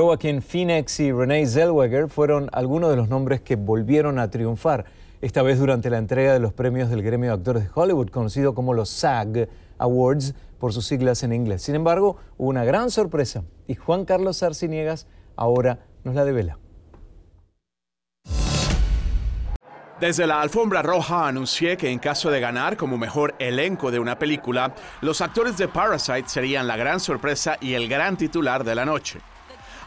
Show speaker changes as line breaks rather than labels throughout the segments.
Joaquin Phoenix y Renee Zellweger fueron algunos de los nombres que volvieron a triunfar, esta vez durante la entrega de los premios del Gremio de Actores de Hollywood, conocido como los SAG Awards por sus siglas en inglés. Sin embargo, hubo una gran sorpresa y Juan Carlos Arciniegas ahora nos la devela.
Desde la alfombra roja anuncié que en caso de ganar como mejor elenco de una película, los actores de Parasite serían la gran sorpresa y el gran titular de la noche.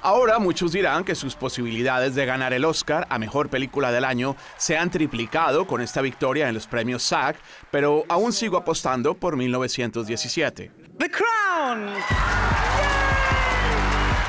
Ahora muchos dirán que sus posibilidades de ganar el Oscar a Mejor Película del Año se han triplicado con esta victoria en los premios SAG, pero aún sigo apostando por 1917.
The Crown.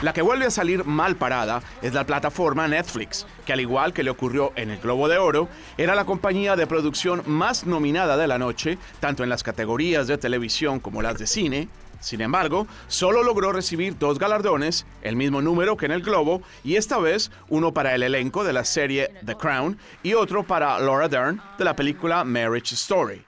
La que vuelve a salir mal parada es la plataforma Netflix, que al igual que le ocurrió en el Globo de Oro, era la compañía de producción más nominada de la noche, tanto en las categorías de televisión como las de cine, sin embargo, solo logró recibir dos galardones, el mismo número que en el Globo, y esta vez uno para el elenco de la serie The Crown y otro para Laura Dern de la película Marriage Story.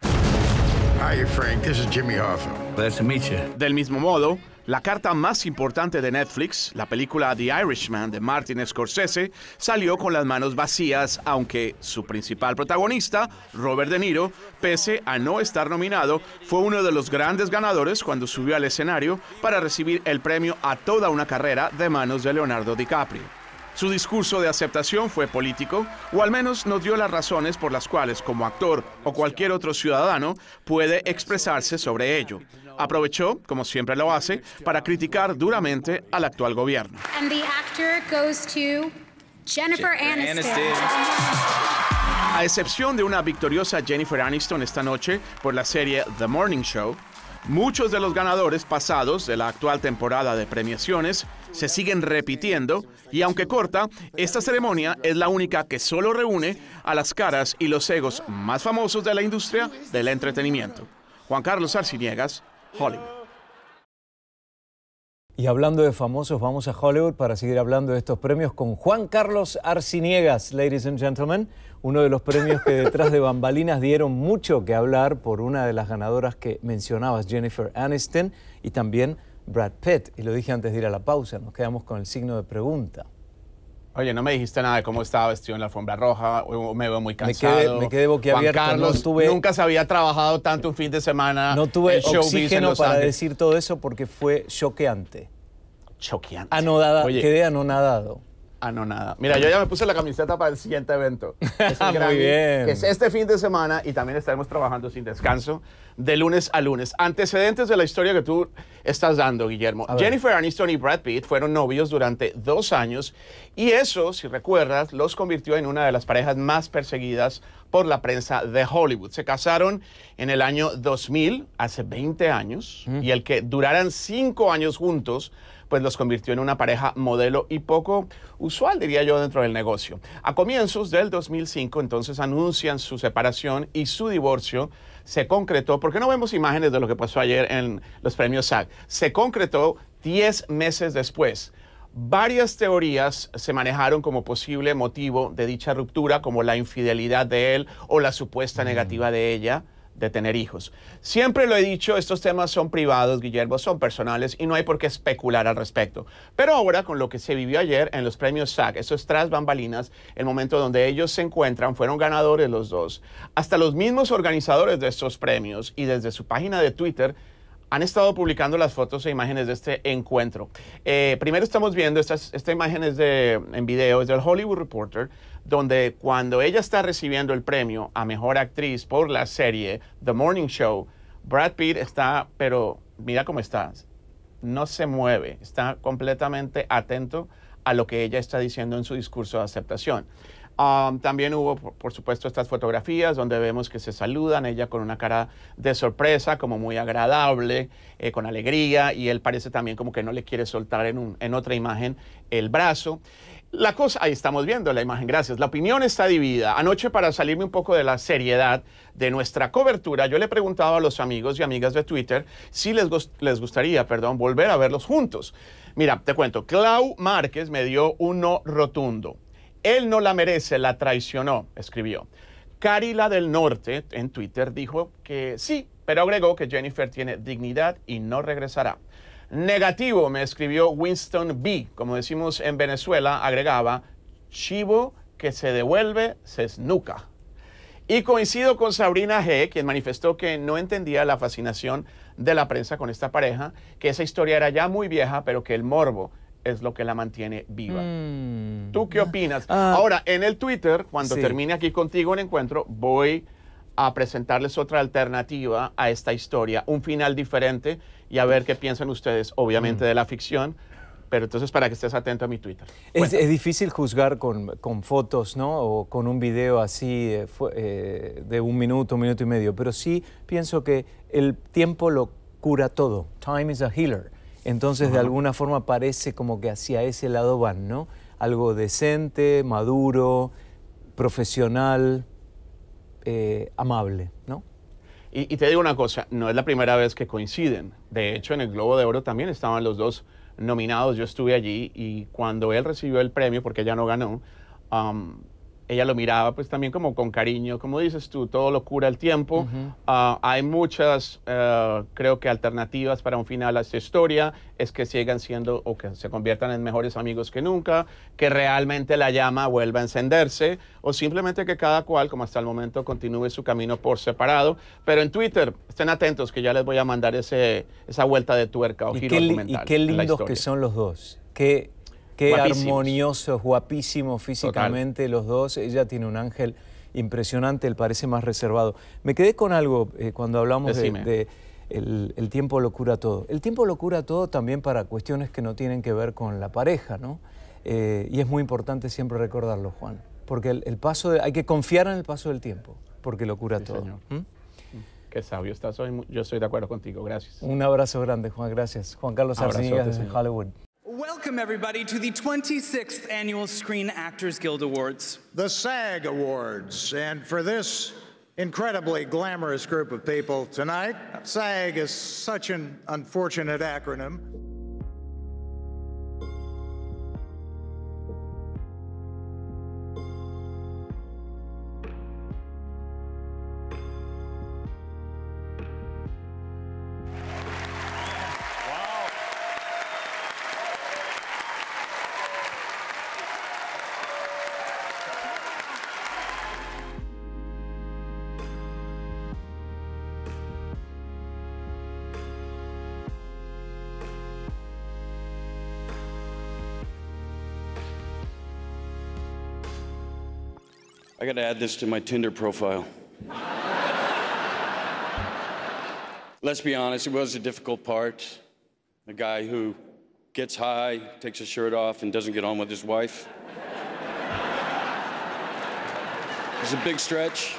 Del mismo modo, la carta más importante de Netflix, la película The Irishman de Martin Scorsese, salió con las manos vacías, aunque su principal protagonista, Robert De Niro, pese a no estar nominado, fue uno de los grandes ganadores cuando subió al escenario para recibir el premio a toda una carrera de manos de Leonardo DiCaprio. Su discurso de aceptación fue político, o al menos nos dio las razones por las cuales como actor o cualquier otro ciudadano puede expresarse sobre ello. Aprovechó, como siempre lo hace, para criticar duramente al actual gobierno. actor Jennifer Aniston. A excepción de una victoriosa Jennifer Aniston esta noche por la serie The Morning Show, Muchos de los ganadores pasados de la actual temporada de premiaciones se siguen repitiendo y aunque corta, esta ceremonia es la única que solo reúne a las caras y los egos más famosos de la industria del entretenimiento. Juan Carlos Arciniegas, Hollywood.
Y hablando de famosos, vamos a Hollywood para seguir hablando de estos premios con Juan Carlos Arciniegas, ladies and gentlemen, uno de los premios que detrás de bambalinas dieron mucho que hablar por una de las ganadoras que mencionabas, Jennifer Aniston, y también Brad Pitt. Y lo dije antes de ir a la pausa, nos quedamos con el signo de pregunta.
Oye, no me dijiste nada de cómo estaba vestido en la alfombra roja, me veo muy cansado. Me quedé, boquiabierto. Juan Carlos, nunca se había trabajado tanto un fin de semana. No tuve oxígeno para decir
todo eso porque fue choqueante. Choqueante.
Anodada, quedé anonadado no, nada. Mira, yo ya me puse la camiseta para el siguiente evento. Es Muy bien. es este fin de semana y también estaremos trabajando sin descanso de lunes a lunes. Antecedentes de la historia que tú estás dando, Guillermo. Jennifer Aniston y Brad Pitt fueron novios durante dos años y eso, si recuerdas, los convirtió en una de las parejas más perseguidas por la prensa de Hollywood. Se casaron en el año 2000, hace 20 años, mm. y el que duraran cinco años juntos pues los convirtió en una pareja modelo y poco usual, diría yo, dentro del negocio. A comienzos del 2005, entonces anuncian su separación y su divorcio se concretó, porque no vemos imágenes de lo que pasó ayer en los premios SAG, se concretó 10 meses después. Varias teorías se manejaron como posible motivo de dicha ruptura, como la infidelidad de él o la supuesta negativa de ella de tener hijos. Siempre lo he dicho, estos temas son privados, Guillermo, son personales y no hay por qué especular al respecto. Pero ahora, con lo que se vivió ayer en los premios SAG, eso es tras bambalinas, el momento donde ellos se encuentran, fueron ganadores los dos. Hasta los mismos organizadores de estos premios y desde su página de Twitter han estado publicando las fotos e imágenes de este encuentro. Eh, primero estamos viendo, estas, esta imagen en video, es del Hollywood Reporter, donde cuando ella está recibiendo el premio a Mejor Actriz por la serie The Morning Show, Brad Pitt está, pero mira cómo está, no se mueve, está completamente atento a lo que ella está diciendo en su discurso de aceptación también hubo, por supuesto, estas fotografías donde vemos que se saludan, ella con una cara de sorpresa, como muy agradable, eh, con alegría, y él parece también como que no le quiere soltar en, otra imagen el brazo. La cosa, ahí estamos viendo la imagen, gracias. La opinión está dividida. Anoche, para salirme un poco de la seriedad de nuestra cobertura, yo le he preguntado a los amigos y amigas de Twitter si les, les gustaría, perdón, volver a verlos juntos. Mira, te cuento, Clau Márquez me dio un no rotundo. Él no la merece, la traicionó, escribió. Carila del Norte en Twitter dijo que sí, pero agregó que Jennifer tiene dignidad y no regresará. Negativo, me escribió Winston B. Como decimos en Venezuela, agregaba, chivo que se devuelve, se snuca. Y coincido con Sabrina G., quien manifestó que no entendía la fascinación de la prensa con esta pareja, que esa historia era ya muy vieja, pero que el morbo es lo que la mantiene viva. Mm. ¿Tú qué opinas? Ah. Ahora, en el Twitter, cuando termine aquí contigo el encuentro, voy a presentarles otra alternativa a esta historia, un final diferente y a ver qué piensan ustedes, obviamente, mm. de la ficción. Pero entonces para que estés atento a mi Twitter.
Es, difícil juzgar con, fotos, ¿no? O con un video así eh, eh, de un minuto, un minuto y medio. Pero sí pienso que el tiempo lo cura todo. Time is a healer. Entonces, de alguna forma parece como que hacia ese lado van, ¿no? Algo decente, maduro, profesional, eh, amable, ¿no?
Y, te digo una cosa, no es la primera vez que coinciden. De hecho, en el Globo de Oro también estaban los dos nominados. Yo estuve allí y cuando él recibió el premio, porque ella no ganó, ella lo miraba pues también como con cariño, como dices tú, todo lo cura el tiempo. Ah, hay muchas, eh, creo que alternativas para un final a esta historia, es que sigan siendo o que se conviertan en mejores amigos que nunca, que realmente la llama vuelva a encenderse, o simplemente que cada cual, como hasta el momento, continúe su camino por separado. Pero en Twitter, estén atentos que ya les voy a mandar ese, esa vuelta de tuerca o giro qué, qué lindos que son los dos. Qué
armoniosos, guapísimos físicamente los dos. Ella tiene un ángel impresionante, él parece más reservado. Me quedé con algo eh, cuando hablamos de, el, tiempo lo cura todo. El tiempo lo cura todo también para cuestiones que no tienen que ver con la pareja, ¿no? Eh, y es muy importante siempre recordarlo, Juan, porque el, paso hay que confiar en el paso del tiempo, porque lo cura todo. ¿Mm?
Mm. Qué sabio estás hoy, yo estoy de acuerdo contigo, gracias.
Un abrazo grande, Juan, gracias. Juan Carlos Arcinillas desde Hollywood. Welcome, everybody, to the 26th Annual Screen Actors Guild Awards. The SAG Awards. And for this incredibly glamorous group of people tonight, SAG is such an unfortunate acronym. I gotta add
this to my Tinder profile. Let's be honest, it was a difficult part. A guy who gets high, takes his shirt off, and doesn't get on with his wife.
It's a big stretch.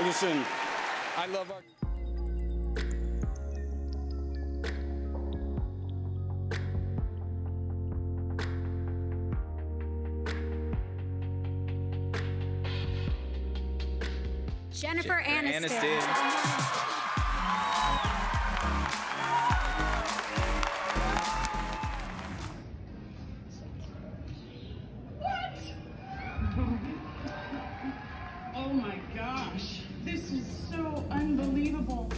Listen, I love our.
Jennifer, Jennifer Aniston. Aniston.
Oh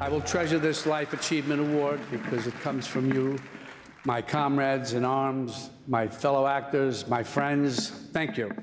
I will treasure this Life Achievement Award because it comes from you my comrades in arms, my fellow actors, my friends, thank you.